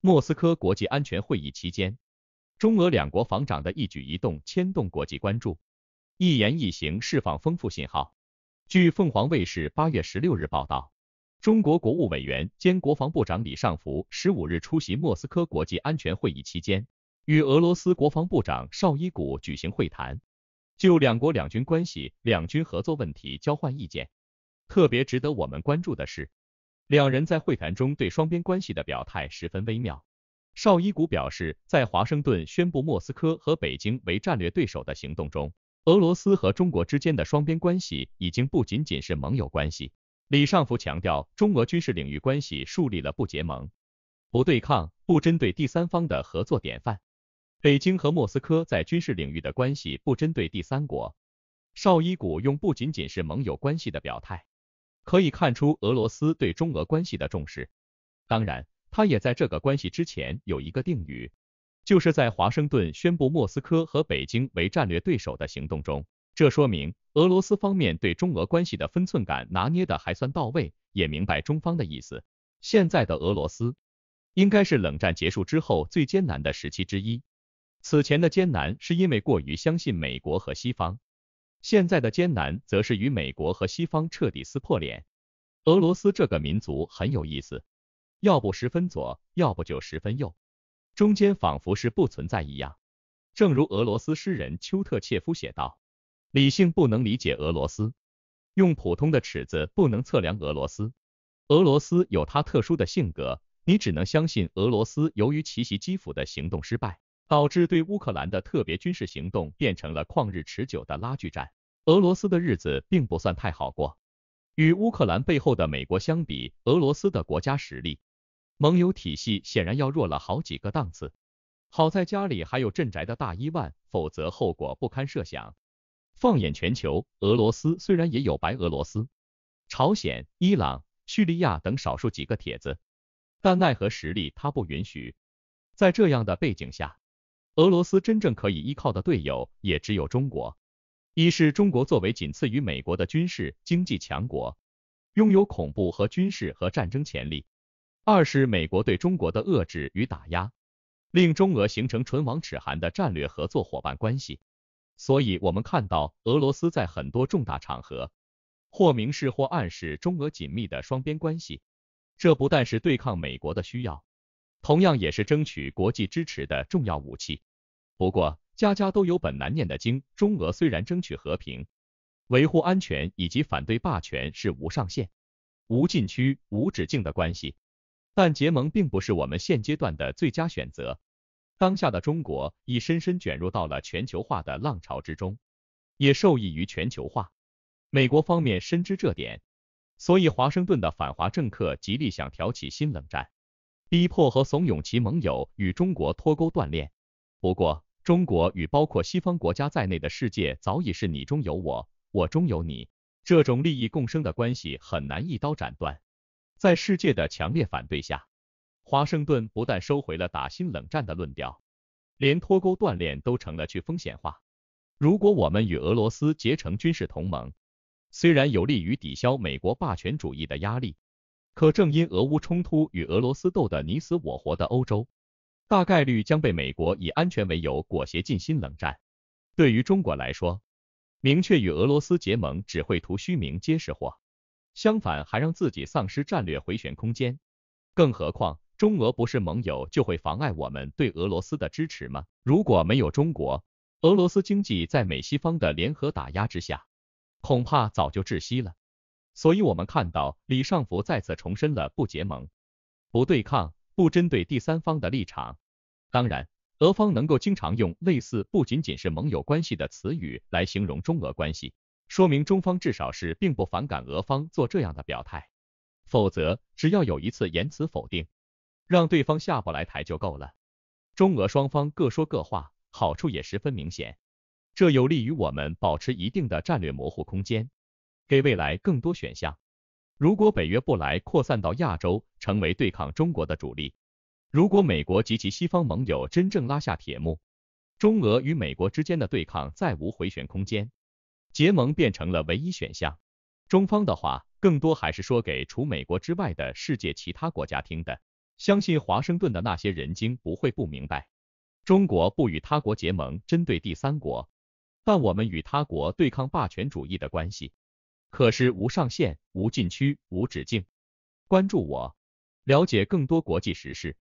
莫斯科国际安全会议期间，中俄两国防长的一举一动牵动国际关注，一言一行释放丰富信号。据凤凰卫视八月十六日报道，中国国务委员兼国防部长李尚福十五日出席莫斯科国际安全会议期间，与俄罗斯国防部长绍伊古举行会谈，就两国两军关系、两军合作问题交换意见。特别值得我们关注的是。两人在会谈中对双边关系的表态十分微妙。绍伊古表示，在华盛顿宣布莫斯科和北京为战略对手的行动中，俄罗斯和中国之间的双边关系已经不仅仅是盟友关系。李尚福强调，中俄军事领域关系树立了不结盟、不对抗、不针对第三方的合作典范。北京和莫斯科在军事领域的关系不针对第三国。绍伊古用不仅仅是盟友关系的表态。可以看出俄罗斯对中俄关系的重视，当然，他也在这个关系之前有一个定语，就是在华盛顿宣布莫斯科和北京为战略对手的行动中，这说明俄罗斯方面对中俄关系的分寸感拿捏的还算到位，也明白中方的意思。现在的俄罗斯应该是冷战结束之后最艰难的时期之一，此前的艰难是因为过于相信美国和西方。现在的艰难，则是与美国和西方彻底撕破脸。俄罗斯这个民族很有意思，要不十分左，要不就十分右，中间仿佛是不存在一样。正如俄罗斯诗人丘特切夫写道：“理性不能理解俄罗斯，用普通的尺子不能测量俄罗斯。俄罗斯有它特殊的性格，你只能相信俄罗斯。由于奇袭基辅的行动失败，导致对乌克兰的特别军事行动变成了旷日持久的拉锯战。”俄罗斯的日子并不算太好过，与乌克兰背后的美国相比，俄罗斯的国家实力、盟友体系显然要弱了好几个档次。好在家里还有镇宅的大伊万，否则后果不堪设想。放眼全球，俄罗斯虽然也有白俄罗斯、朝鲜、伊朗、叙利亚等少数几个帖子，但奈何实力他不允许。在这样的背景下，俄罗斯真正可以依靠的队友也只有中国。一是中国作为仅次于美国的军事经济强国，拥有恐怖和军事和战争潜力；二是美国对中国的遏制与打压，令中俄形成唇亡齿寒的战略合作伙伴关系。所以，我们看到俄罗斯在很多重大场合，或明示或暗示中俄紧密的双边关系。这不但是对抗美国的需要，同样也是争取国际支持的重要武器。不过，家家都有本难念的经。中俄虽然争取和平、维护安全以及反对霸权是无上限、无禁区、无止境的关系，但结盟并不是我们现阶段的最佳选择。当下的中国已深深卷入到了全球化的浪潮之中，也受益于全球化。美国方面深知这点，所以华盛顿的反华政客极力想挑起新冷战，逼迫和怂恿其盟友与中国脱钩断链。不过，中国与包括西方国家在内的世界早已是你中有我，我中有你，这种利益共生的关系很难一刀斩断。在世界的强烈反对下，华盛顿不但收回了打新冷战的论调，连脱钩断链都成了去风险化。如果我们与俄罗斯结成军事同盟，虽然有利于抵消美国霸权主义的压力，可正因俄乌冲突与俄罗斯斗得你死我活的欧洲。大概率将被美国以安全为由裹挟进新冷战。对于中国来说，明确与俄罗斯结盟只会图虚名、皆是祸，相反还让自己丧失战略回旋空间。更何况，中俄不是盟友就会妨碍我们对俄罗斯的支持吗？如果没有中国，俄罗斯经济在美西方的联合打压之下，恐怕早就窒息了。所以，我们看到李尚福再次重申了不结盟、不对抗。不针对第三方的立场，当然，俄方能够经常用类似不仅仅是盟友关系的词语来形容中俄关系，说明中方至少是并不反感俄方做这样的表态，否则只要有一次言辞否定，让对方下不来台就够了。中俄双方各说各话，好处也十分明显，这有利于我们保持一定的战略模糊空间，给未来更多选项。如果北约不来，扩散到亚洲，成为对抗中国的主力；如果美国及其西方盟友真正拉下铁幕，中俄与美国之间的对抗再无回旋空间，结盟变成了唯一选项。中方的话，更多还是说给除美国之外的世界其他国家听的。相信华盛顿的那些人精不会不明白，中国不与他国结盟针对第三国，但我们与他国对抗霸权主义的关系。可是无上限、无禁区、无止境。关注我，了解更多国际时事。